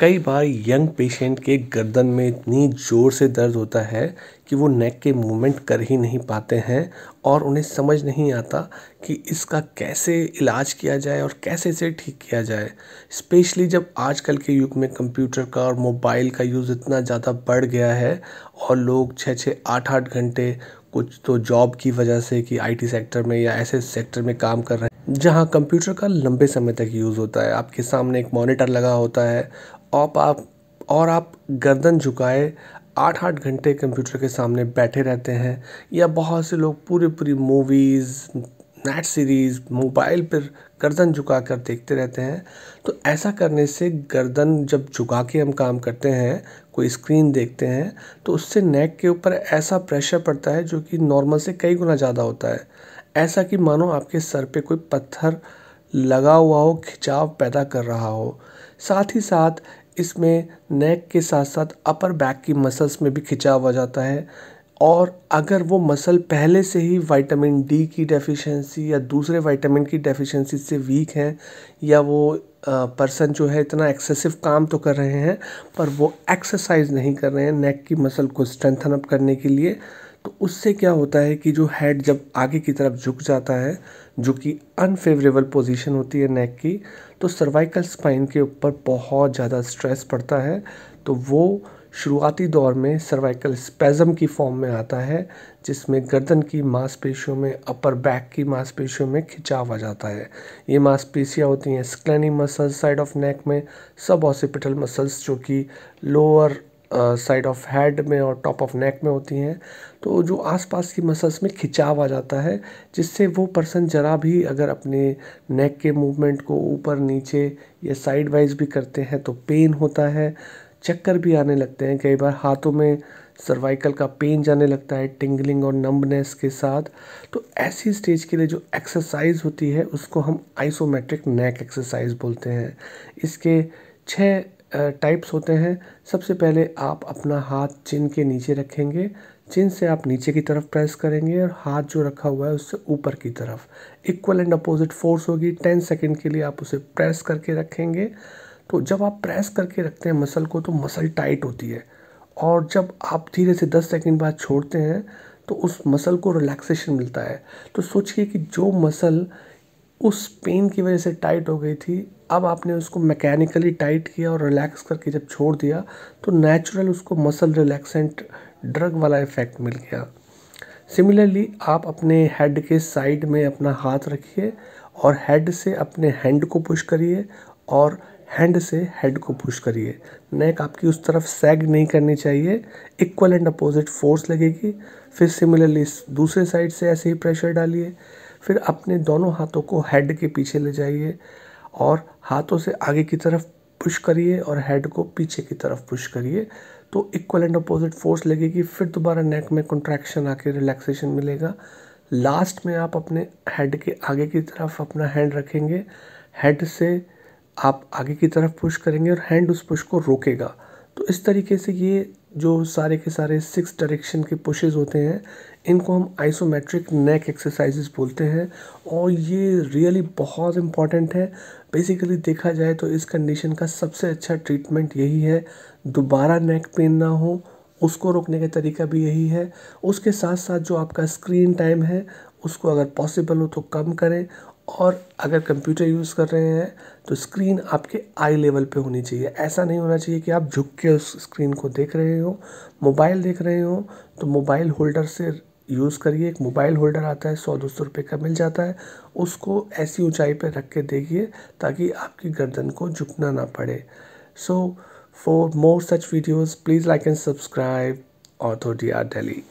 कई बार young patient के गर्दन में इतनी ज़ोर से दर्द होता है कि वो नेक के मूवमेंट कर ही नहीं पाते हैं और उन्हें समझ नहीं आता कि इसका कैसे इलाज किया जाए और कैसे इसे ठीक किया जाए स्पेशली जब आजकल के युग में कंप्यूटर का और मोबाइल का यूज़ इतना ज़्यादा बढ़ गया है और लोग छः छः आठ आठ घंटे कुछ तो जॉब की वजह से कि आईटी सेक्टर में या ऐसे सेक्टर में काम कर रहे हैं जहाँ कंप्यूटर का लंबे समय तक यूज़ होता है आपके सामने एक मॉनिटर लगा होता है और आप और आप गर्दन झुकाए आठ आठ घंटे कंप्यूटर के सामने बैठे रहते हैं या बहुत से लोग पूरी पूरी मूवीज़ नेट सीरीज़ मोबाइल पर गर्दन झुका कर देखते रहते हैं तो ऐसा करने से गर्दन जब झुका के हम काम करते हैं कोई स्क्रीन देखते हैं तो उससे नेक के ऊपर ऐसा प्रेशर पड़ता है जो कि नॉर्मल से कई गुना ज़्यादा होता है ऐसा कि मानो आपके सर पे कोई पत्थर लगा हुआ हो खिंचाव पैदा कर रहा हो साथ ही साथ इसमें नेक के साथ साथ अपर बैक की मसल्स में भी खिंचाव आ जाता है और अगर वो मसल पहले से ही विटामिन डी की डेफिशिएंसी या दूसरे विटामिन की डेफिशिएंसी से वीक हैं या वो पर्सन जो है इतना एक्सेसिव काम तो कर रहे हैं पर वो एक्सरसाइज नहीं कर रहे हैं नेक की मसल को स्ट्रेंथन अप करने के लिए तो उससे क्या होता है कि जो हेड जब आगे की तरफ झुक जाता है जो कि अनफेवरेबल पोजीशन होती है नेक की तो सर्वाइकल स्पाइन के ऊपर बहुत ज़्यादा स्ट्रेस पड़ता है तो वो शुरुआती दौर में सर्वाइकल स्पेज़म की फॉर्म में आता है जिसमें गर्दन की मांसपेशियों में अपर बैक की मांसपेशियों में खिंचाव आ जाता है ये मांसपेशियाँ होती हैं scalene muscles side of neck में सब ऑसिपिटल मसल्स जो कि लोअर साइड ऑफ हेड में और टॉप ऑफ नेक में होती हैं तो जो आसपास की मसल्स में खिंचाव आ जाता है जिससे वो पर्सन ज़रा भी अगर अपने नेक के मूवमेंट को ऊपर नीचे या साइड वाइज भी करते हैं तो पेन होता है चक्कर भी आने लगते हैं कई बार हाथों में सर्वाइकल का पेन जाने लगता है टिंगलिंग और नंबनेस के साथ तो ऐसी स्टेज के लिए जो एक्सरसाइज होती है उसको हम आइसोमेट्रिक नेक एक्सरसाइज बोलते हैं इसके छः टाइप्स होते हैं सबसे पहले आप अपना हाथ चिन के नीचे रखेंगे चिन से आप नीचे की तरफ प्रेस करेंगे और हाथ जो रखा हुआ है उससे ऊपर की तरफ इक्वल एंड अपोजिट फोर्स होगी टेन सेकेंड के लिए आप उसे प्रेस करके रखेंगे तो जब आप प्रेस करके रखते हैं मसल को तो मसल टाइट होती है और जब आप धीरे से दस सेकेंड बाद छोड़ते हैं तो उस मसल को रिलैक्सेशन मिलता है तो सोचिए कि जो मसल उस पेन की वजह से टाइट हो गई थी अब आपने उसको मैकेनिकली टाइट किया और रिलैक्स करके जब छोड़ दिया तो नेचुरल उसको मसल रिलैक्सेंट ड्रग वाला इफ़ेक्ट मिल गया सिमिलरली आप अपने हेड के साइड में अपना हाथ रखिए और हेड से अपने हैंड को पुश करिए और हैंड से हेड को पुश करिए नेक आपकी उस तरफ सैग नहीं करनी चाहिए इक्वल एंड अपोजिट फोर्स लगेगी फिर सिमिलरली दूसरे साइड से ऐसे ही प्रेशर डालिए फिर अपने दोनों हाथों को हेड के पीछे ले जाइए और हाथों से आगे की तरफ पुश करिए और हेड को पीछे की तरफ पुश करिए तो इक्वल एंड अपोजिट फोर्स लगेगी फिर दोबारा नेक में कंट्रैक्शन आके रिलैक्सेशन मिलेगा लास्ट में आप अपने हेड के आगे की तरफ अपना हैंड रखेंगे हेड से आप आगे की तरफ पुश करेंगे और हैंड उस पुश को रोकेगा तो इस तरीके से ये जो सारे के सारे सिक्स डायरेक्शन के पुशेज होते हैं इनको हम आइसोमेट्रिक नेक एक्सरसाइज बोलते हैं और ये रियली बहुत इम्पॉर्टेंट है बेसिकली देखा जाए तो इस कंडीशन का सबसे अच्छा ट्रीटमेंट यही है दोबारा नेक पेन ना हो उसको रोकने का तरीका भी यही है उसके साथ साथ जो आपका स्क्रीन टाइम है उसको अगर पॉसिबल हो तो कम करें और अगर कंप्यूटर यूज़ कर रहे हैं तो स्क्रीन आपके आई लेवल पे होनी चाहिए ऐसा नहीं होना चाहिए कि आप झुक के उस स्क्रीन को देख रहे हो मोबाइल देख रहे हो तो मोबाइल होल्डर से यूज़ करिए एक मोबाइल होल्डर आता है सौ दो सौ रुपये का मिल जाता है उसको ऐसी ऊंचाई पर रख के देखिए ताकि आपकी गर्दन को झुकना ना पड़े so for more such videos please like and subscribe ऑथोडिया आर डेली